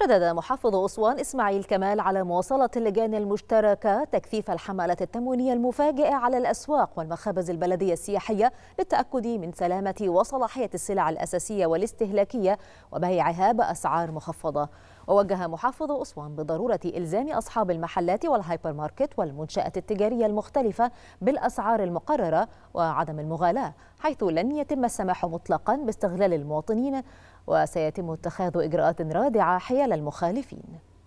شدد محافظ أسوان إسماعيل كمال على مواصلة اللجان المشتركة تكثيف الحملات التموينية المفاجئة على الأسواق والمخابز البلدية السياحية للتأكد من سلامة وصلاحية السلع الأساسية والاستهلاكية وبيعها بأسعار مخفضة ووجه محافظ أسوان بضرورة إلزام أصحاب المحلات والهايبر ماركت والمنشآت التجارية المختلفة بالأسعار المقررة وعدم المغالاة حيث لن يتم السماح مطلقا باستغلال المواطنين وسيتم اتخاذ إجراءات رادعة حيال المخالفين